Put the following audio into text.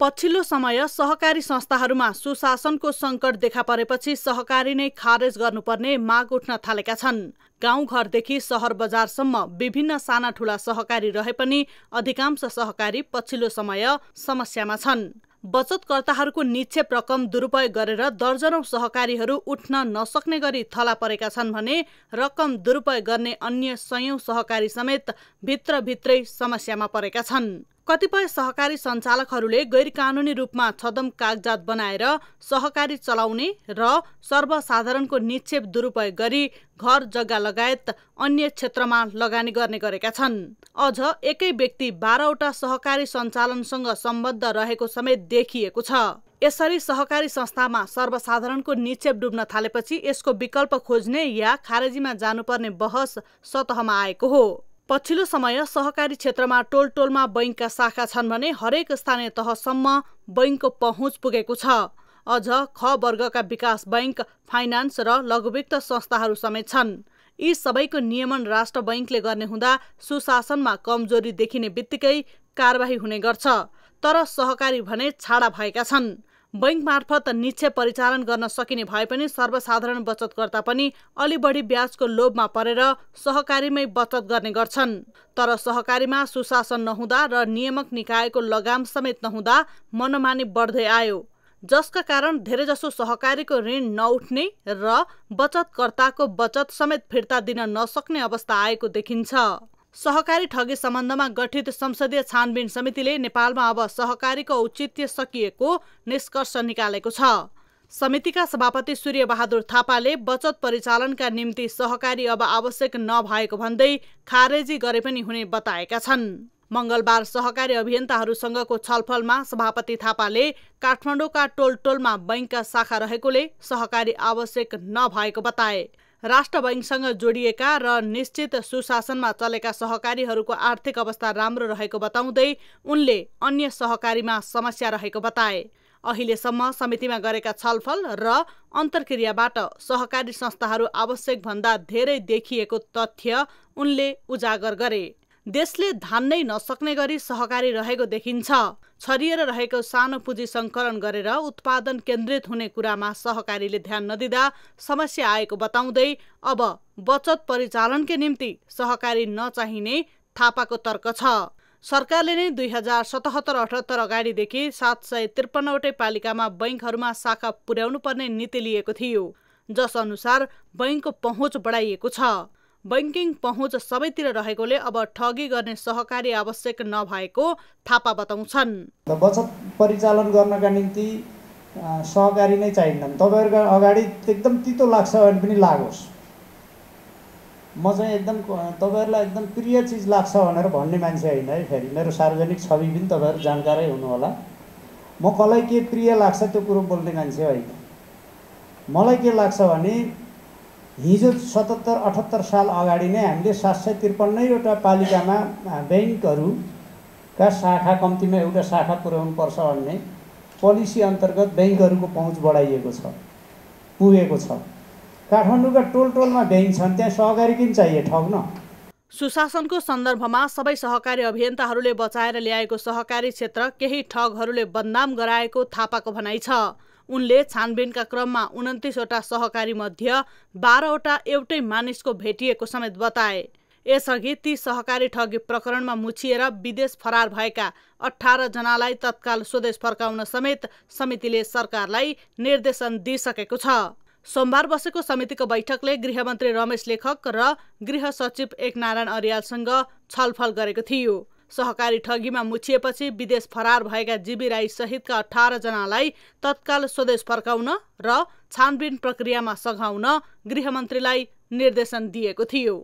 पछिल्लो समय सहकारी संस्थाहरूमा सुशासनको सङ्कट देखा परेपछि सहकारी नै खारेज गर्नुपर्ने माग उठ्न थालेका छन् गाउँघरदेखि सहर बजारसम्म विभिन्न साना ठुला सहकारी रहे पनि अधिकांश सहकारी पछिल्लो समय समस्यामा छन् बचतकर्ताहरूको निक्षेप रकम दुरुपयोग गरेर दर्जनौं सहकारीहरू उठ्न नसक्ने गरी थला परेका छन् भने रकम दुरुपयोग गर्ने अन्य सयौं सहकारी समेत भित्रभित्रै समस्यामा परेका छन् कतिपय सहकारी सञ्चालकहरूले गैर कानुनी रूपमा छदम कागजात बनाएर सहकारी चलाउने र सर्वसाधारणको निक्षेप दुरुपयोग गरी घर जग्गा लगायत अन्य क्षेत्रमा लगानी गर्ने गरेका छन् अझ एकै व्यक्ति बाह्रवटा सहकारी सञ्चालनसँग सम्बद्ध रहेको समेत देखिएको छ यसरी सहकारी संस्थामा सर्वसाधारणको निक्षेप डुब्न थालेपछि यसको विकल्प खोज्ने या खारेजीमा जानुपर्ने बहस सतहमा आएको हो पछिल्लो समय सहकारी क्षेत्रमा टोल टोलमा बैङ्कका शाखा छन् भने हरेक स्थानीय तहसम्म बैङ्कको पहुँच पुगेको छ अझ ख वर्गका विकास बैङ्क फाइनान्स र लघुवित्त संस्थाहरू समेत छन् यी सबैको नियमन राष्ट्र बैङ्कले गर्ने हुँदा सुशासनमा कमजोरी देखिने बित्तिकै कारवाही हुने गर्छ तर सहकारी भने छाडा भएका छन् बैङ्क मार्फत निक्षेप परिचालन गर्न सकिने भए पनि सर्वसाधारण बचतकर्ता पनि अलि बढी ब्याजको लोभमा परेर सहकारीमै बचत गर्ने गर्छन् तर सहकारीमा सुशासन नहुँदा र नियामक निकायको लगाम समेत नहुँदा मनमानी बढ्दै आयो जसका कारण धेरैजसो सहकारीको ऋण नउठ्ने र बचतकर्ताको बचत समेत फिर्ता दिन नसक्ने अवस्था आएको देखिन्छ सहकारी ठगी सम्बन्धमा गठित संसदीय छानबिन समितिले नेपालमा अब सहकारीको औचित्य सकिएको निष्कर्ष निकालेको छ समितिका सभापति सूर्यबहादुर थापाले बचत परिचालनका निम्ति सहकारी अब आवश्यक नभएको भन्दै खारेजी गरे पनि हुने बताएका छन् मङ्गलबार सहकारी अभियन्ताहरूसँगको छलफलमा सभापति थापाले काठमाडौँका टोल टोलमा बैङ्कका शाखा रहेकोले सहकारी आवश्यक नभएको बताए राष्ट्र बैङ्कसँग जोडिएका र निश्चित सुशासनमा चलेका सहकारीहरूको आर्थिक अवस्था राम्रो रहेको बताउँदै उनले अन्य सहकारीमा समस्या रहेको बताए अहिलेसम्म समितिमा गरेका छलफल र अन्तर्क्रियाबाट सहकारी संस्थाहरू आवश्यकभन्दा धेरै देखिएको तथ्य उनले उजागर गरे देशले धान्नै नसक्ने गरी सहकारी रहेको देखिन्छ छरिएर रहेको सानो पुँजी सङ्कलन गरेर उत्पादन केन्द्रित हुने कुरामा सहकारीले ध्यान नदिँदा समस्या आएको बताउँदै अब बचत परिचालनकै निम्ति सहकारी नचाहिने थापाको तर्क छ सरकारले नै दुई हजार सतहत्तर अठहत्तर अगाडिदेखि सात सय त्रिपन्नवटै पालिकामा बैङ्कहरूमा शाखा पुर्याउनु पर्ने नीति लिएको थियो जसअनुसार बैङ्कको पहुँच बढाइएको छ बैङ्किङ पहुँच सबैतिर रहेकोले अब ठगी गर्ने सहकारी आवश्यक नभएको थापा बताउँछन् बचत परिचालन गर्नका निम्ति सहकारी नै चाहिँदैन तपाईँहरूको अगाडि एकदम तितो लाग्छ भने पनि लागोस् म चाहिँ एकदम तपाईँहरूलाई एकदम प्रिय चिज लाग्छ भनेर भन्ने मान्छे होइन है फेरि मेरो सार्वजनिक छवि पनि तपाईँहरू जानकारै हुनुहोला म कसलाई के प्रिय लाग्छ त्यो कुरो बोल्ने मान्छे होइन मलाई के लाग्छ भने हिजो सतहत्तर अठहत्तर साल अगाडि नै हामीले सात सय त्रिपन्नैवटा पालिकामा ब्याङ्कहरूका शाखा कम्तीमा एउटा शाखा पुर्याउनुपर्छ भन्ने पोलिसी अन्तर्गत ब्याङ्कहरूको पहुँच बढाइएको छ पुगेको छ काठमाडौँका टोल टोलमा ब्याङ्क छन् त्यहाँ सहकारी किन ठग ठग्न सुशासनको सन्दर्भमा सबै सहकारी अभियन्ताहरूले बचाएर ल्याएको सहकारी क्षेत्र केही ठगहरूले बदनाम गराएको थापाको भनाइ छ उनले छानबिनका क्रममा उन्तिसवटा सहकारी मध्य बाह्रवटा एउटै मानिसको भेटिएको समेत बताए यसअघि ती सहकारी ठगी प्रकरणमा मुछिएर विदेश फरार भएका अठार जनालाई तत्काल स्वदेश फर्काउन समेत समितिले सरकारलाई निर्देशन दिइसकेको छ सोमबार बसेको समितिको बैठकले गृहमन्त्री रमेश लेखक र गृह सचिव एकनारायण अर्यालसँग छलफल गरेको थियो सहकारी ठगीमा मुछिएपछि विदेश फरार भएका जीबी राई सहितका अठारजनालाई तत्काल स्वदेश फर्काउन र छानबिन प्रक्रियामा सघाउन गृहमन्त्रीलाई निर्देशन दिएको थियो